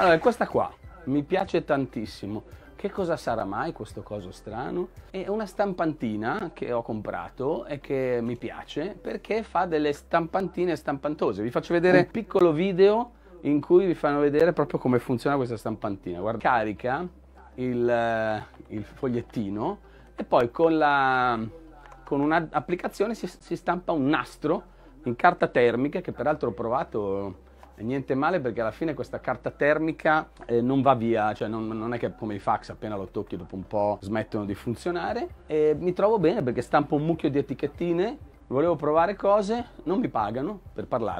Allora, questa qua mi piace tantissimo. Che cosa sarà mai questo coso strano? È una stampantina che ho comprato e che mi piace perché fa delle stampantine stampantose. Vi faccio vedere un piccolo video in cui vi fanno vedere proprio come funziona questa stampantina. Guarda, carica il, eh, il fogliettino e poi con, la, con un'applicazione si, si stampa un nastro in carta termica che peraltro ho provato niente male perché alla fine questa carta termica eh, non va via, cioè non, non, è che come i fax appena lo tocchi dopo un po' smettono di funzionare e mi trovo bene perché stampo un mucchio di etichettine, volevo provare cose, non mi pagano per parlare.